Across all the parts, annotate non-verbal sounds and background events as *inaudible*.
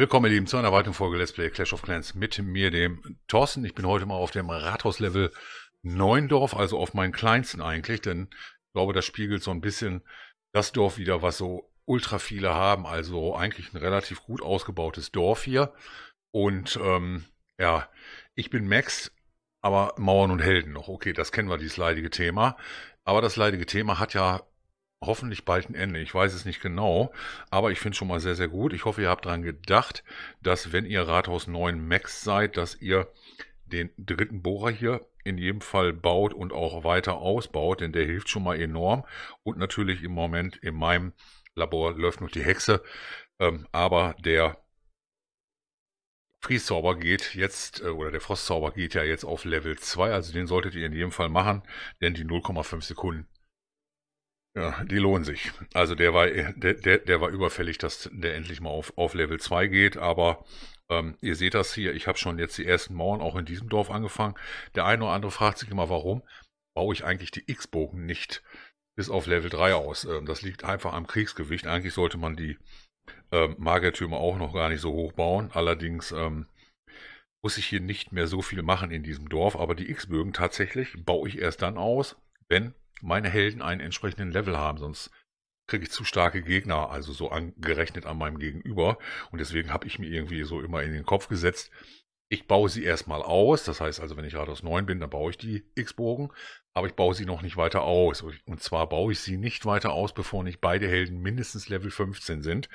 Willkommen, ihr Lieben, zu einer weiteren Folge Let's Play Clash of Clans mit mir, dem Thorsten. Ich bin heute mal auf dem Rathaus-Level Dorf, also auf meinen kleinsten eigentlich, denn ich glaube, das spiegelt so ein bisschen das Dorf wieder, was so ultra viele haben. Also eigentlich ein relativ gut ausgebautes Dorf hier. Und ähm, ja, ich bin Max, aber Mauern und Helden noch. Okay, das kennen wir, dieses leidige Thema. Aber das leidige Thema hat ja hoffentlich bald ein Ende. Ich weiß es nicht genau, aber ich finde es schon mal sehr, sehr gut. Ich hoffe, ihr habt daran gedacht, dass wenn ihr Rathaus 9 Max seid, dass ihr den dritten Bohrer hier in jedem Fall baut und auch weiter ausbaut, denn der hilft schon mal enorm. Und natürlich im Moment in meinem Labor läuft noch die Hexe, ähm, aber der Frieszauber geht jetzt, äh, oder der Frostzauber geht ja jetzt auf Level 2, also den solltet ihr in jedem Fall machen, denn die 0,5 Sekunden ja, die lohnen sich. Also der war, äh, der, der, der war überfällig, dass der endlich mal auf, auf Level 2 geht, aber ähm, ihr seht das hier, ich habe schon jetzt die ersten Mauern auch in diesem Dorf angefangen. Der eine oder andere fragt sich immer, warum baue ich eigentlich die X-Bogen nicht bis auf Level 3 aus? Ähm, das liegt einfach am Kriegsgewicht. Eigentlich sollte man die ähm, Magertürme auch noch gar nicht so hoch bauen. Allerdings ähm, muss ich hier nicht mehr so viel machen in diesem Dorf, aber die X-Bögen tatsächlich baue ich erst dann aus, wenn meine Helden einen entsprechenden Level haben, sonst kriege ich zu starke Gegner, also so angerechnet an meinem Gegenüber. Und deswegen habe ich mir irgendwie so immer in den Kopf gesetzt, ich baue sie erstmal aus. Das heißt also, wenn ich Radius 9 bin, dann baue ich die X-Bogen, aber ich baue sie noch nicht weiter aus. Und zwar baue ich sie nicht weiter aus, bevor nicht beide Helden mindestens Level 15 sind.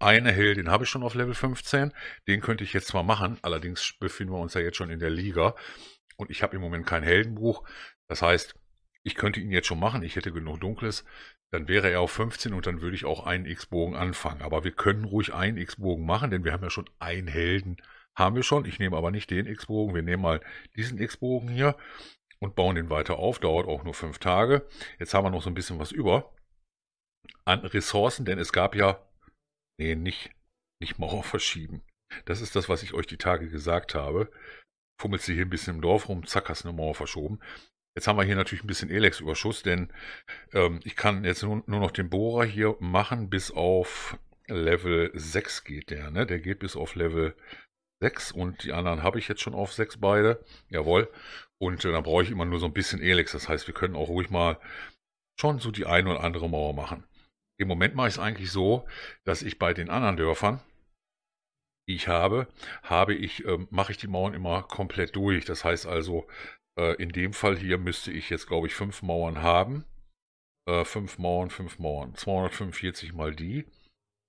Eine Heldin habe ich schon auf Level 15, den könnte ich jetzt zwar machen, allerdings befinden wir uns ja jetzt schon in der Liga und ich habe im Moment kein Heldenbuch. Das heißt, ich könnte ihn jetzt schon machen, ich hätte genug Dunkles, dann wäre er auf 15 und dann würde ich auch einen X-Bogen anfangen. Aber wir können ruhig einen X-Bogen machen, denn wir haben ja schon einen Helden. Haben wir schon, ich nehme aber nicht den X-Bogen, wir nehmen mal diesen X-Bogen hier und bauen den weiter auf, dauert auch nur fünf Tage. Jetzt haben wir noch so ein bisschen was über an Ressourcen, denn es gab ja, nee, nicht, nicht Mauer *laughs* verschieben. Das ist das, was ich euch die Tage gesagt habe. Fummelt sie hier ein bisschen im Dorf rum, zack, hast eine Mauer verschoben. Jetzt haben wir hier natürlich ein bisschen Elex-Überschuss, denn ähm, ich kann jetzt nur, nur noch den Bohrer hier machen, bis auf Level 6 geht der. Ne? Der geht bis auf Level 6 und die anderen habe ich jetzt schon auf 6 beide. Jawohl. Und äh, dann brauche ich immer nur so ein bisschen Elex. Das heißt, wir können auch ruhig mal schon so die eine oder andere Mauer machen. Im Moment mache ich es eigentlich so, dass ich bei den anderen Dörfern, die ich habe, habe ich, äh, mache ich die Mauern immer komplett durch. Das heißt also, äh, in dem Fall hier müsste ich jetzt, glaube ich, fünf Mauern haben. Äh, fünf Mauern, fünf Mauern. 245 mal die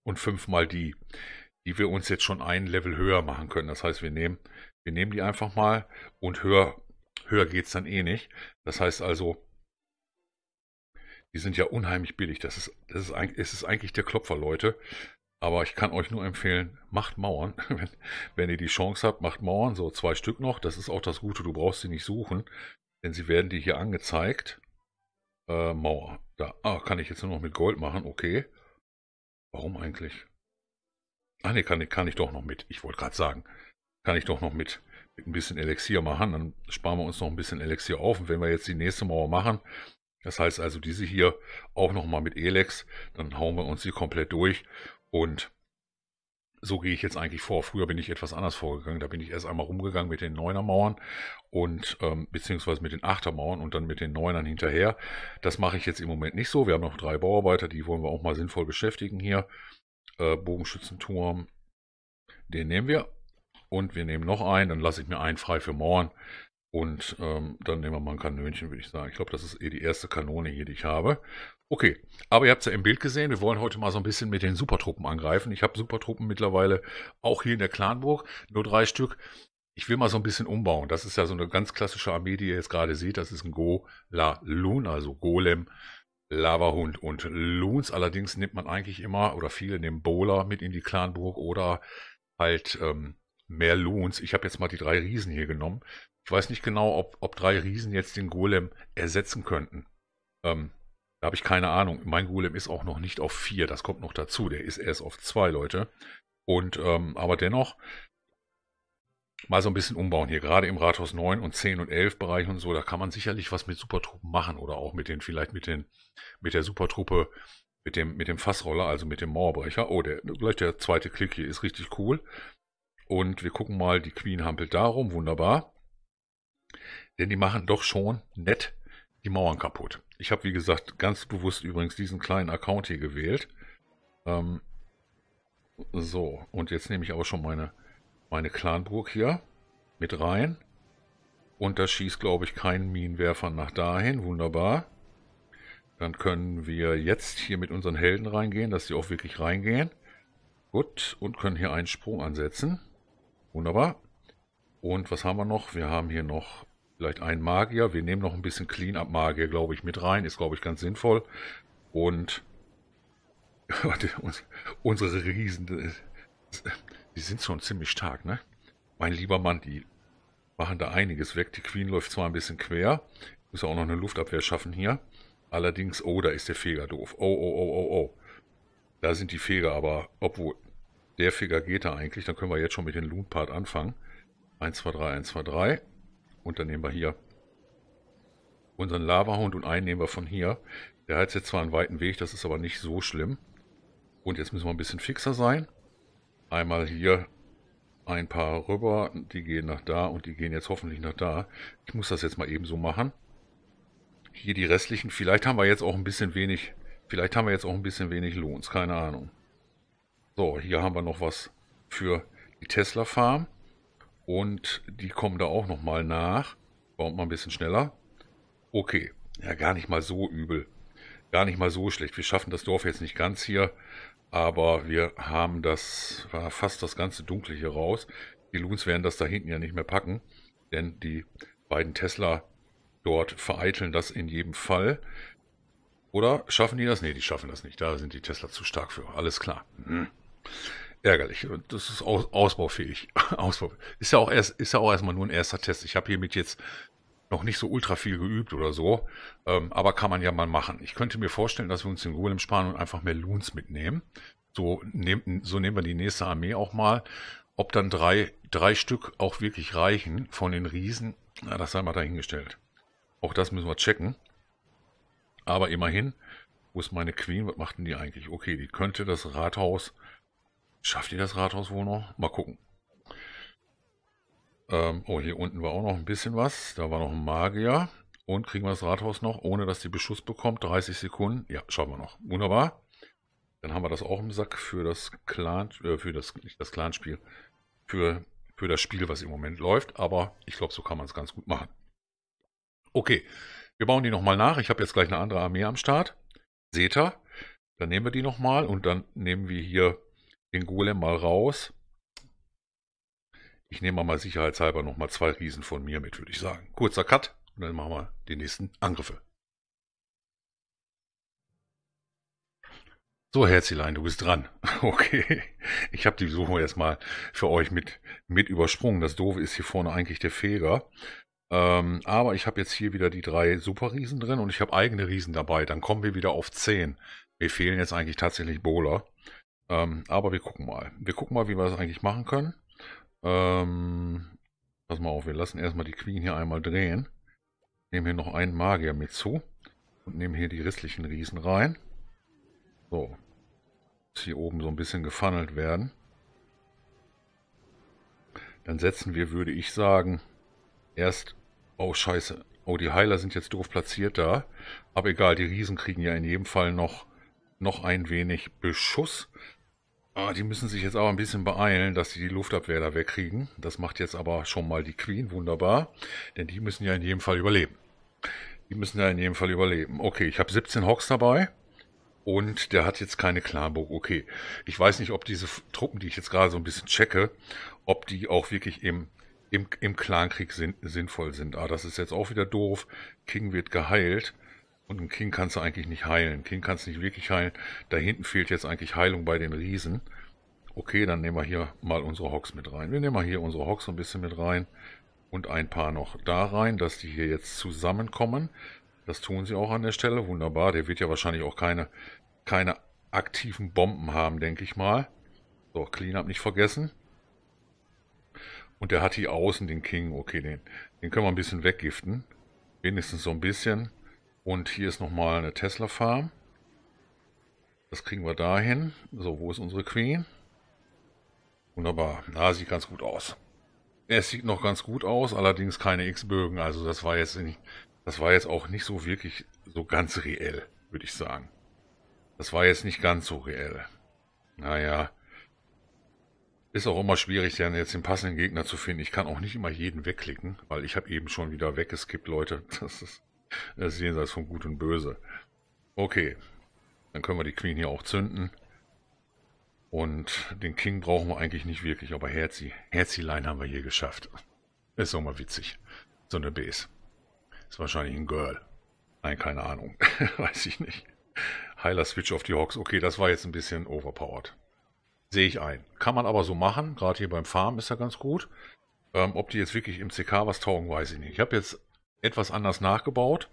und fünf mal die, die wir uns jetzt schon ein Level höher machen können. Das heißt, wir nehmen, wir nehmen die einfach mal und höher, höher geht es dann eh nicht. Das heißt also, die sind ja unheimlich billig. Das ist, das ist, es ist eigentlich der Klopfer, Leute. Aber ich kann euch nur empfehlen, macht Mauern. *laughs* wenn, ihr die Chance habt, macht Mauern. So zwei Stück noch. Das ist auch das Gute. Du brauchst sie nicht suchen, denn sie werden dir hier angezeigt. Äh, Mauer. Da ah, kann ich jetzt nur noch mit Gold machen. Okay. Warum eigentlich? Ah, ne, kann, kann ich doch noch mit. Ich wollte gerade sagen, kann ich doch noch mit, mit ein bisschen Elixier machen. Dann sparen wir uns noch ein bisschen Elixier auf. Und wenn wir jetzt die nächste Mauer machen, das heißt also diese hier auch nochmal mit Elex, dann hauen wir uns die komplett durch und so gehe ich jetzt eigentlich vor. Früher bin ich etwas anders vorgegangen. Da bin ich erst einmal rumgegangen mit den Neunermauern und ähm, beziehungsweise mit den Achtermauern und dann mit den Neunern hinterher. Das mache ich jetzt im Moment nicht so. Wir haben noch drei Bauarbeiter, die wollen wir auch mal sinnvoll beschäftigen hier. Äh, Bogenschützenturm, den nehmen wir. Und wir nehmen noch einen, dann lasse ich mir einen frei für Mauern. Und ähm, dann nehmen wir mal ein Kanönchen, würde ich sagen. Ich glaube, das ist eh die erste Kanone hier, die ich habe. Okay, aber ihr habt es ja im Bild gesehen, wir wollen heute mal so ein bisschen mit den Supertruppen angreifen. Ich habe Supertruppen mittlerweile auch hier in der Clanburg, nur drei Stück. Ich will mal so ein bisschen umbauen. Das ist ja so eine ganz klassische Armee, die ihr jetzt gerade seht. Das ist ein Go-La-Loon, also Golem, Lava-Hund und Loons. Allerdings nimmt man eigentlich immer, oder viele nehmen Bowler mit in die Clanburg oder halt ähm, mehr Loons. Ich habe jetzt mal die drei Riesen hier genommen. Ich weiß nicht genau, ob, ob drei Riesen jetzt den Golem ersetzen könnten. Ähm, da habe ich keine Ahnung. Mein Golem ist auch noch nicht auf 4, das kommt noch dazu. Der ist erst auf 2, Leute. Und ähm, aber dennoch mal so ein bisschen umbauen hier. Gerade im Rathaus 9 und 10 und 11 Bereich und so, da kann man sicherlich was mit Supertruppen machen oder auch mit den, vielleicht mit den, mit der Supertruppe, mit dem, mit dem Fassroller, also mit dem Mauerbrecher. Oh, der, gleich der zweite Klick hier ist richtig cool. Und wir gucken mal, die Queen hampelt darum, wunderbar. Denn die machen doch schon nett die Mauern kaputt. Ich habe, wie gesagt, ganz bewusst übrigens diesen kleinen Account hier gewählt. Ähm, so, und jetzt nehme ich aber schon meine, meine Clanburg hier mit rein. Und da schießt, glaube ich, kein Minenwerfer nach dahin. Wunderbar. Dann können wir jetzt hier mit unseren Helden reingehen, dass sie auch wirklich reingehen. Gut, und können hier einen Sprung ansetzen. Wunderbar. Und was haben wir noch? Wir haben hier noch vielleicht einen Magier. Wir nehmen noch ein bisschen Cleanup magier glaube ich, mit rein. Ist, glaube ich, ganz sinnvoll. Und *laughs* unsere Riesen, äh, die sind schon ziemlich stark, ne? Mein lieber Mann, die machen da einiges weg. Die Queen läuft zwar ein bisschen quer, muss auch noch eine Luftabwehr schaffen hier. Allerdings, oh, da ist der Feger doof. Oh, oh, oh, oh, oh. Da sind die Feger, aber obwohl, der Feger geht da eigentlich. Dann können wir jetzt schon mit dem Loon-Part anfangen. 1, 2, 3, 1, 2, 3 und dann nehmen wir hier, unseren Lavahund und einen nehmen wir von hier. Der hat jetzt zwar einen weiten Weg, das ist aber nicht so schlimm. Und jetzt müssen wir ein bisschen fixer sein. Einmal hier ein paar rüber, die gehen nach da und die gehen jetzt hoffentlich nach da. Ich muss das jetzt mal eben so machen. Hier die restlichen, vielleicht haben wir jetzt auch ein bisschen wenig, vielleicht haben wir jetzt auch ein bisschen wenig Lohns, keine Ahnung. So, hier haben wir noch was für die Tesla Farm. Und die kommen da auch nochmal nach. Baut mal ein bisschen schneller. Okay, ja, gar nicht mal so übel. Gar nicht mal so schlecht. Wir schaffen das Dorf jetzt nicht ganz hier, aber wir haben das, war fast das ganze Dunkle hier raus. Die Loons werden das da hinten ja nicht mehr packen, denn die beiden Tesla dort vereiteln das in jedem Fall. Oder schaffen die das? Ne, die schaffen das nicht. Da sind die Tesla zu stark für. Alles klar. Hm ärgerlich und das ist aus, ausbaufähig. *laughs* Ist ja auch erst, ist ja auch erstmal nur ein erster Test. Ich habe hiermit jetzt noch nicht so ultra viel geübt oder so, ähm, aber kann man ja mal machen. Ich könnte mir vorstellen, dass wir uns den Golem sparen und einfach mehr Loons mitnehmen. So, nehm, so nehmen wir die nächste Armee auch mal. Ob dann drei, drei Stück auch wirklich reichen von den Riesen, na, das sei mal dahingestellt. Auch das müssen wir checken. Aber immerhin, wo ist meine Queen? Was macht denn die eigentlich? Okay, die könnte das Rathaus Schafft ihr das Rathaus wohl noch? Mal gucken. Ähm, oh, hier unten war auch noch ein bisschen was. Da war noch ein Magier. Und kriegen wir das Rathaus noch, ohne dass die Beschuss bekommt. 30 Sekunden. Ja, schauen wir noch. Wunderbar. Dann haben wir das auch im Sack für das Clan, äh, für das, nicht das Clanspiel, für, für das Spiel, was im Moment läuft. Aber ich glaube, so kann man es ganz gut machen. Okay, wir bauen die nochmal nach. Ich habe jetzt gleich eine andere Armee am Start. Seta. Dann nehmen wir die nochmal und dann nehmen wir hier den Golem mal raus. Ich nehme mal sicherheitshalber nochmal zwei Riesen von mir mit, würde ich sagen. Kurzer Cut und dann machen wir die nächsten Angriffe. So, Herzelein, du bist dran. *laughs* Okay. Ich habe die Suche erstmal für euch mit, mit übersprungen. Das Doofe ist hier vorne eigentlich der Feger. Ähm, aber ich habe jetzt hier wieder die drei Superriesen drin und ich habe eigene Riesen dabei. Dann kommen wir wieder auf 10. Mir fehlen jetzt eigentlich tatsächlich Bowler. Ähm, aber wir gucken mal. Wir gucken mal, wie wir das eigentlich machen können. Ähm, pass mal auf, wir lassen erstmal die Queen hier einmal drehen. Nehmen hier noch einen Magier mit zu. Und nehmen hier die restlichen Riesen rein. So. Muss hier oben so ein bisschen gefunnelt werden. Dann setzen wir, würde ich sagen, erst... Oh, scheiße. Oh, die Heiler sind jetzt doof platziert da. Aber egal, die Riesen kriegen ja in jedem Fall noch noch ein wenig Beschuss. Ah, die müssen sich jetzt aber ein bisschen beeilen, dass sie die Luftabwehr da wegkriegen. Das macht jetzt aber schon mal die Queen wunderbar, denn die müssen ja in jedem Fall überleben. Die müssen ja in jedem Fall überleben. Okay, ich habe 17 Hawks dabei und der hat jetzt keine Klarburg. Okay, ich weiß nicht, ob diese Truppen, die ich jetzt gerade so ein bisschen checke, ob die auch wirklich im, im, im Clankrieg sinn, sinnvoll sind. Ah, das ist jetzt auch wieder doof. King wird geheilt. Und ein King kannst du eigentlich nicht heilen. King kannst du nicht wirklich heilen. Da hinten fehlt jetzt eigentlich Heilung bei den Riesen. Okay, dann nehmen wir hier mal unsere Hawks mit rein. Wir nehmen mal hier unsere Hawks ein bisschen mit rein. Und ein paar noch da rein, dass die hier jetzt zusammenkommen. Das tun sie auch an der Stelle. Wunderbar. Der wird ja wahrscheinlich auch keine, keine aktiven Bomben haben, denke ich mal. So, Cleanup nicht vergessen. Und der hat hier außen den King. Okay, den, den können wir ein bisschen weggiften. Wenigstens so ein bisschen. Und hier ist nochmal eine Tesla-Farm. Das kriegen wir dahin. So, wo ist unsere Queen? Wunderbar. Na, sieht ganz gut aus. Es sieht noch ganz gut aus, allerdings keine X-Bögen. Also das war jetzt nicht, das war jetzt auch nicht so wirklich so ganz reell, würde ich sagen. Das war jetzt nicht ganz so reell. Naja. Ist auch immer schwierig, dann jetzt den passenden Gegner zu finden. Ich kann auch nicht immer jeden wegklicken, weil ich habe eben schon wieder weggeskippt, Leute. *laughs* Das ist das ist jenseits von Gut und Böse. Okay, dann können wir die Queen hier auch zünden. Und den King brauchen wir eigentlich nicht wirklich, aber Herzi, Herzilein haben wir hier geschafft. Ist doch mal witzig. So eine Base. Ist wahrscheinlich ein Girl. Nein, keine Ahnung. *laughs* Weiß ich nicht. Heiler Switch auf die Hawks. Okay, das war jetzt ein bisschen overpowered. Sehe ich ein. Kann man aber so machen. Gerade hier beim Farm ist er ganz gut. Ähm, ob die jetzt wirklich im CK was taugen, weiß ich nicht. Ich habe jetzt etwas anders nachgebaut.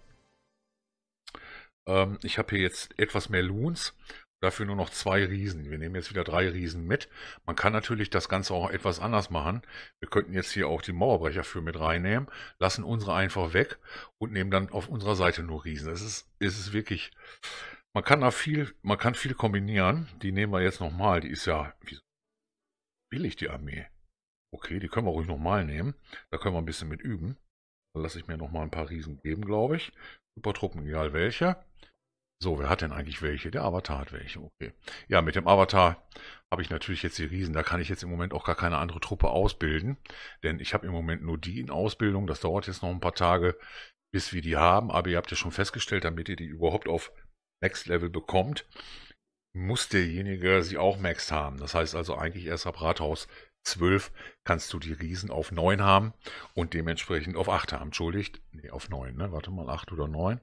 Ähm, ich habe hier jetzt etwas mehr Loons, dafür nur noch zwei Riesen. Wir nehmen jetzt wieder drei Riesen mit. Man kann natürlich das Ganze auch etwas anders machen. Wir könnten jetzt hier auch die Mauerbrecher für mit reinnehmen, lassen unsere einfach weg und nehmen dann auf unserer Seite nur Riesen. Es ist, es wirklich, man kann da viel, man kann viel kombinieren. Die nehmen wir jetzt nochmal. Die ist ja, wie billig die Armee. Okay, die können wir ruhig nochmal nehmen. Da können wir ein bisschen mit üben. Dann lasse ich mir nochmal ein paar Riesen geben, glaube ich. Super Truppen, egal welche. So, wer hat denn eigentlich welche? Der Avatar hat welche, okay. Ja, mit dem Avatar habe ich natürlich jetzt die Riesen. Da kann ich jetzt im Moment auch gar keine andere Truppe ausbilden, denn ich habe im Moment nur die in Ausbildung. Das dauert jetzt noch ein paar Tage, bis wir die haben. Aber ihr habt ja schon festgestellt, damit ihr die überhaupt auf Next Level bekommt, muss derjenige sie auch maxed haben. Das heißt also eigentlich erst ab Rathaus 12 kannst du die Riesen auf 9 haben und dementsprechend auf 8 haben. Entschuldigt, nee, auf 9, ne? Warte mal, 8 oder 9.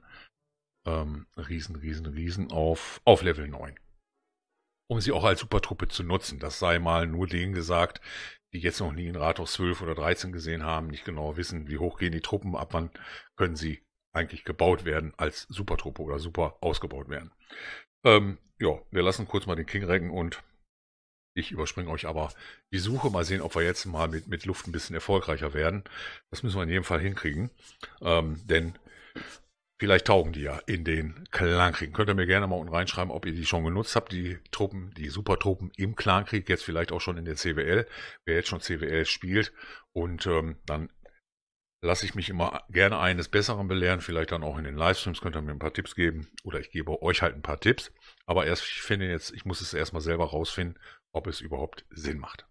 Ähm, Riesen, Riesen, Riesen auf, auf Level 9. Um sie auch als Supertruppe zu nutzen. Das sei mal nur denen gesagt, die jetzt noch nie in Rathaus 12 oder 13 gesehen haben, nicht genau wissen, wie hoch gehen die Truppen, ab wann können sie eigentlich gebaut werden als Supertruppe oder super ausgebaut werden. Ähm, ja, wir lassen kurz mal den King recken und ich überspringe euch aber die Suche. Mal sehen, ob wir jetzt mal mit, mit Luft ein bisschen erfolgreicher werden. Das müssen wir in jedem Fall hinkriegen. Ähm, denn vielleicht taugen die ja in den Clankrieg. Könnt ihr mir gerne mal unten reinschreiben, ob ihr die schon genutzt habt, die Truppen, die Supertruppen im Clankrieg, jetzt vielleicht auch schon in der CWL. Wer jetzt schon CWL spielt und ähm, dann lasse ich mich immer gerne eines Besseren belehren, vielleicht dann auch in den Livestreams könnt ihr mir ein paar Tipps geben oder ich gebe euch halt ein paar Tipps. Aber erst, ich finde jetzt, ich muss es erstmal selber rausfinden ob es überhaupt Sinn macht.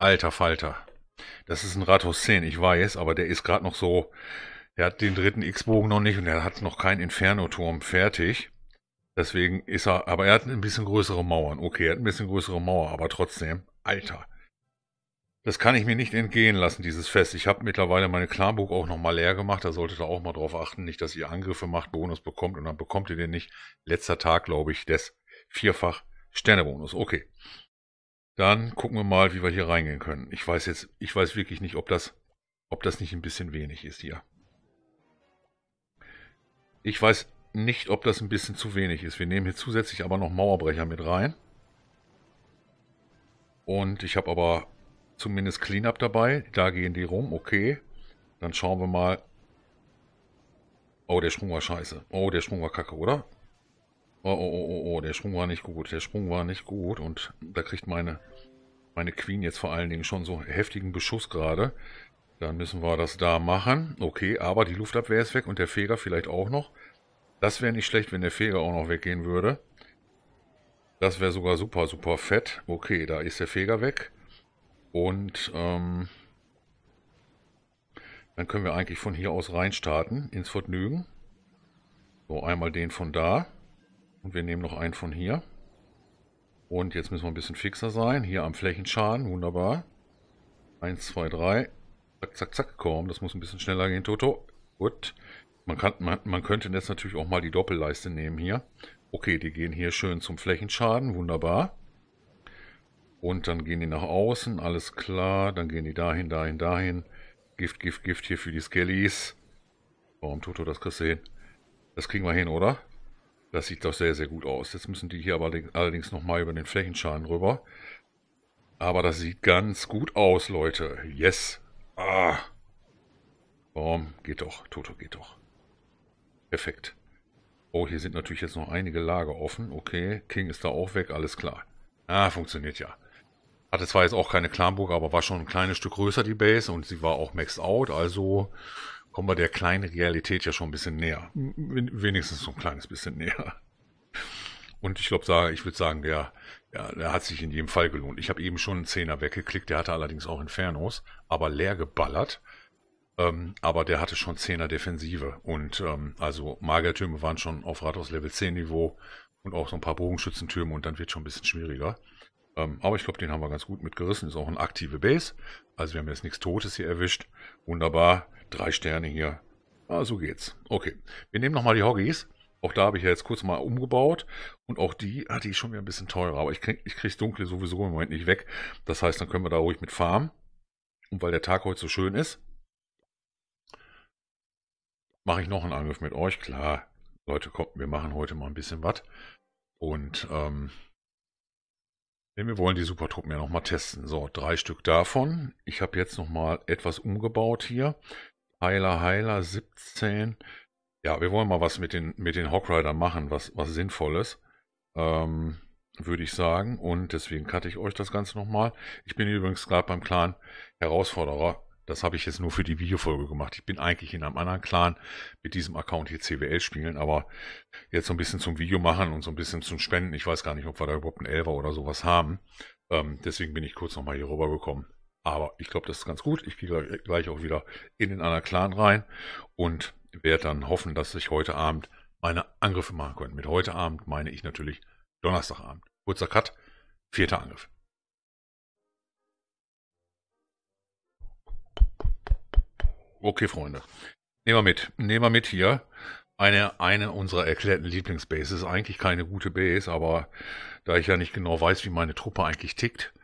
Alter Falter. Das ist ein Rathaus 10, ich weiß, aber der ist gerade noch so. Der hat den dritten X-Bogen noch nicht und er hat noch keinen Inferno-Turm fertig. Deswegen ist er, aber er hat ein bisschen größere Mauern. Okay, er hat ein bisschen größere Mauer, aber trotzdem, Alter. Das kann ich mir nicht entgehen lassen, dieses Fest. Ich habe mittlerweile meine Klarbuch auch nochmal leer gemacht. Da solltet ihr auch mal drauf achten. Nicht, dass ihr Angriffe macht, Bonus bekommt und dann bekommt ihr den nicht. Letzter Tag, glaube ich, des vierfach sterne bonus Okay. Dann gucken wir mal, wie wir hier reingehen können. Ich weiß jetzt, ich weiß wirklich nicht, ob das, ob das nicht ein bisschen wenig ist hier. Ich weiß nicht, ob das ein bisschen zu wenig ist. Wir nehmen hier zusätzlich aber noch Mauerbrecher mit rein. Und ich habe aber zumindest Cleanup dabei. Da gehen die rum, okay. Dann schauen wir mal. Oh, der Sprung war scheiße. Oh, der Sprung war kacke, oder? Oh, oh, oh, oh, oh, der Sprung war nicht gut. Der Sprung war nicht gut. Und da kriegt meine, meine Queen jetzt vor allen Dingen schon so heftigen Beschuss gerade. Dann müssen wir das da machen. Okay, aber die Luftabwehr ist weg und der Feger vielleicht auch noch. Das wäre nicht schlecht, wenn der Feger auch noch weggehen würde. Das wäre sogar super, super fett. Okay, da ist der Feger weg. Und ähm, dann können wir eigentlich von hier aus rein starten ins Vergnügen. So, einmal den von da. Und wir nehmen noch einen von hier. Und jetzt müssen wir ein bisschen fixer sein. Hier am Flächenschaden, wunderbar. 1, 2, 3. Zack, zack, zack. Komm, das muss ein bisschen schneller gehen, Toto. Gut. Man, kann, man, man könnte jetzt natürlich auch mal die Doppelleiste nehmen hier. Okay, die gehen hier schön zum Flächenschaden, wunderbar. Und dann gehen die nach außen, alles klar. Dann gehen die dahin, dahin, dahin. Gift, Gift, Gift hier für die Skellies. Warum tut er das? Kriegst du hin. Das kriegen wir hin, oder? Das sieht doch sehr, sehr gut aus. Jetzt müssen die hier aber allerdings nochmal über den Flächenschaden rüber. Aber das sieht ganz gut aus, Leute. Yes. Ah. Warum? Geht doch. Toto, geht doch. Perfekt. Oh, hier sind natürlich jetzt noch einige Lager offen. Okay, King ist da auch weg, alles klar. Ah, funktioniert ja. Hatte ah, zwar jetzt auch keine Klamburger, aber war schon ein kleines Stück größer, die Base, und sie war auch maxed out, also kommen wir der kleinen Realität ja schon ein bisschen näher. Wenigstens so ein kleines bisschen näher. Und ich glaube, ich würde sagen, der, der, der, hat sich in jedem Fall gelohnt. Ich habe eben schon einen Zehner weggeklickt, der hatte allerdings auch Infernos, aber leer geballert. Ähm, aber der hatte schon Zehner Defensive. Und ähm, also Magertürme waren schon auf Rathaus Level 10 Niveau und auch so ein paar Bogenschützentürme und dann wird schon ein bisschen schwieriger. Ähm, aber ich glaube, den haben wir ganz gut mitgerissen. Ist auch eine aktive Base. Also wir haben jetzt nichts Totes hier erwischt. Wunderbar. Drei Sterne hier. Ah, so geht's. Okay. Wir nehmen nochmal die Hoggies. Auch da habe ich ja jetzt kurz mal umgebaut. Und auch die, ah, die ist schon wieder ein bisschen teurer. Aber ich kriege ich krieg's dunkle sowieso im Moment nicht weg. Das heißt, dann können wir da ruhig mit farmen. Und weil der Tag heute so schön ist, mache ich noch einen Angriff mit euch. Klar, Leute, kommt, wir machen heute mal ein bisschen was. Und ähm, denn wir wollen die Supertruppen ja nochmal testen. So, drei Stück davon. Ich habe jetzt nochmal etwas umgebaut hier. Heiler, Heiler, 17. Ja, wir wollen mal was mit den, mit den Hawkrider machen, was, was Sinnvolles. Ähm, würde ich sagen. Und deswegen cutte ich euch das Ganze nochmal. Ich bin übrigens gerade beim Clan Herausforderer das habe ich jetzt nur für die Videofolge gemacht. Ich bin eigentlich in einem anderen Clan mit diesem Account hier CWL spielen, aber jetzt so ein bisschen zum Video machen und so ein bisschen zum Spenden. Ich weiß gar nicht, ob wir da überhaupt einen Elver oder sowas haben. Ähm, deswegen bin ich kurz nochmal hier rüber gekommen. Aber ich glaube, das ist ganz gut. Ich gehe gleich auch wieder in den anderen Clan rein und werde dann hoffen, dass ich heute Abend meine Angriffe machen können. Mit heute Abend meine ich natürlich Donnerstagabend. Kurzer Cut, vierter Angriff. Okay, Freunde. Nehmen wir mit. Nehmen wir mit hier. Eine, eine unserer erklärten Lieblingsbases. Eigentlich keine gute Base, aber da ich ja nicht genau weiß, wie meine Truppe eigentlich tickt,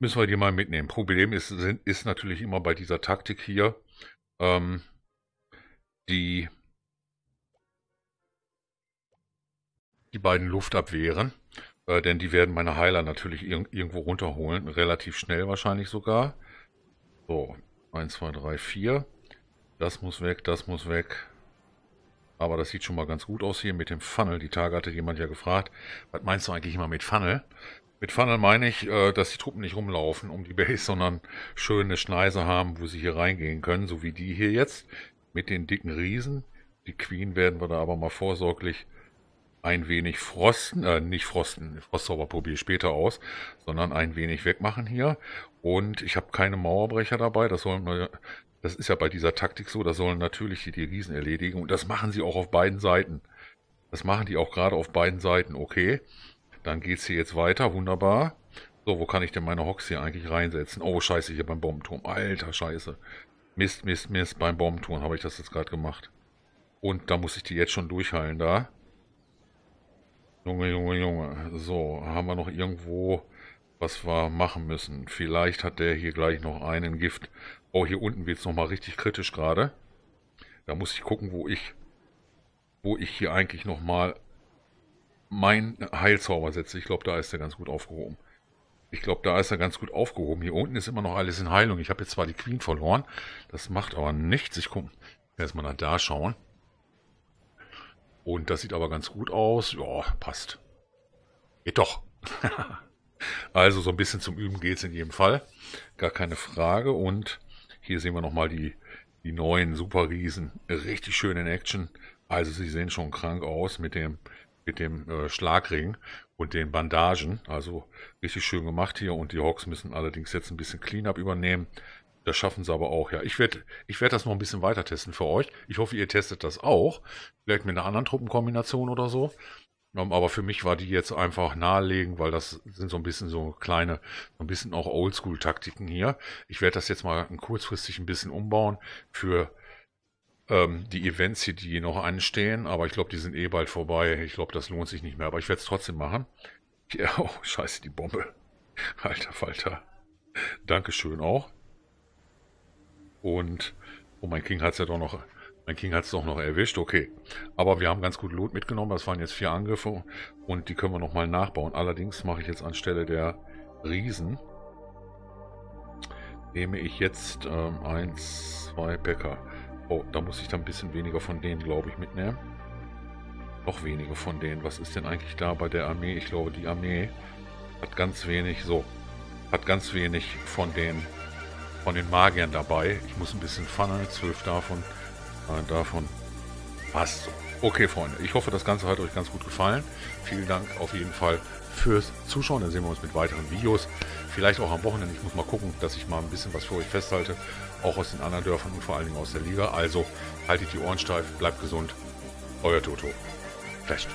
müssen wir die mal mitnehmen. Problem ist, ist natürlich immer bei dieser Taktik hier, ähm, die, die beiden Luftabwehren. Äh, denn die werden meine Heiler natürlich ir irgendwo runterholen. Relativ schnell wahrscheinlich sogar. So, 1, 2, 3, 4. Das muss weg, das muss weg. Aber das sieht schon mal ganz gut aus hier mit dem Funnel. Die Tage hatte jemand ja gefragt, was meinst du eigentlich immer mit Funnel? Mit Funnel meine ich, äh, dass die Truppen nicht rumlaufen um die Base, *laughs* sondern schöne Schneise haben, wo sie hier reingehen können, so wie die hier jetzt mit den dicken Riesen. Die Queen werden wir da aber mal vorsorglich ein wenig frosten, äh, nicht frosten, Frostzauber probiere ich später aus, sondern ein wenig wegmachen hier. Und ich habe keine Mauerbrecher dabei, das sollen wir das ist ja bei dieser Taktik so, da sollen natürlich die die Riesen erledigen und das machen sie auch auf beiden Seiten. Das machen die auch gerade auf beiden Seiten. Okay, dann geht es hier jetzt weiter, wunderbar. So, wo kann ich denn meine Hocks hier eigentlich reinsetzen? Oh, scheiße, hier beim Bombenturm. Alter, scheiße. Mist, Mist, Mist, beim Bombenturm habe ich das jetzt gerade gemacht. Und da muss ich die jetzt schon durchheilen, da. Junge, Junge, Junge. So, haben wir noch irgendwo, was wir machen müssen. Vielleicht hat der hier gleich noch einen Gift. Oh, hier unten wird es nochmal richtig kritisch gerade. Da muss ich gucken, wo ich, wo ich hier eigentlich nochmal meinen Heilzauber setze. Ich glaube, da ist er ganz gut aufgehoben. Ich glaube, da ist er ganz gut aufgehoben. Hier unten ist immer noch alles in Heilung. Ich habe jetzt zwar die Queen verloren, das macht aber nichts. Ich gucke erstmal nach da schauen. Und das sieht aber ganz gut aus. Ja, passt. Geht doch. *laughs* also so ein bisschen zum Üben geht es in jedem Fall. Gar keine Frage. Und hier sehen wir nochmal die, die neuen Riesen. Richtig schön in Action. Also sie sehen schon krank aus mit dem, mit dem äh, Schlagring und den Bandagen. Also richtig schön gemacht hier. Und die Hawks müssen allerdings jetzt ein bisschen Cleanup übernehmen. Das schaffen sie aber auch, ja. Ich werde ich werd das noch ein bisschen weiter testen für euch. Ich hoffe, ihr testet das auch. Vielleicht mit einer anderen Truppenkombination oder so. Aber für mich war die jetzt einfach nahelegen, weil das sind so ein bisschen so kleine, so ein bisschen auch Oldschool-Taktiken hier. Ich werde das jetzt mal kurzfristig ein bisschen umbauen für ähm, die Events hier, die noch anstehen. Aber ich glaube, die sind eh bald vorbei. Ich glaube, das lohnt sich nicht mehr. Aber ich werde es trotzdem machen. *laughs* Ja, oh, scheiße, die Bombe. *laughs* Alter Falter. Dankeschön auch. Und, oh, mein King hat es ja doch noch mein King hat es doch noch erwischt, okay. Aber wir haben ganz gut Loot mitgenommen. Das waren jetzt vier Angriffe und die können wir nochmal nachbauen. Allerdings mache ich jetzt anstelle der Riesen, nehme ich jetzt ähm, eins, zwei Bäcker. Oh, da muss ich dann ein bisschen weniger von denen, glaube ich, mitnehmen. Noch weniger von denen. Was ist denn eigentlich da bei der Armee? Ich glaube, die Armee hat ganz wenig, so, hat ganz wenig von den, von den Magiern dabei. Ich muss ein bisschen funneln, zwölf davon. Äh, davon passt so. Okay, Freunde, ich hoffe, das Ganze hat euch ganz gut gefallen. Vielen Dank auf jeden Fall fürs Zuschauen. Dann sehen wir uns mit weiteren Videos. Vielleicht auch am Wochenende. Ich muss mal gucken, dass ich mal ein bisschen was für euch festhalte. Auch aus den anderen Dörfern und vor allen Dingen aus der Liga. Also haltet die Ohren steif, bleibt gesund. Euer Toto. Flash.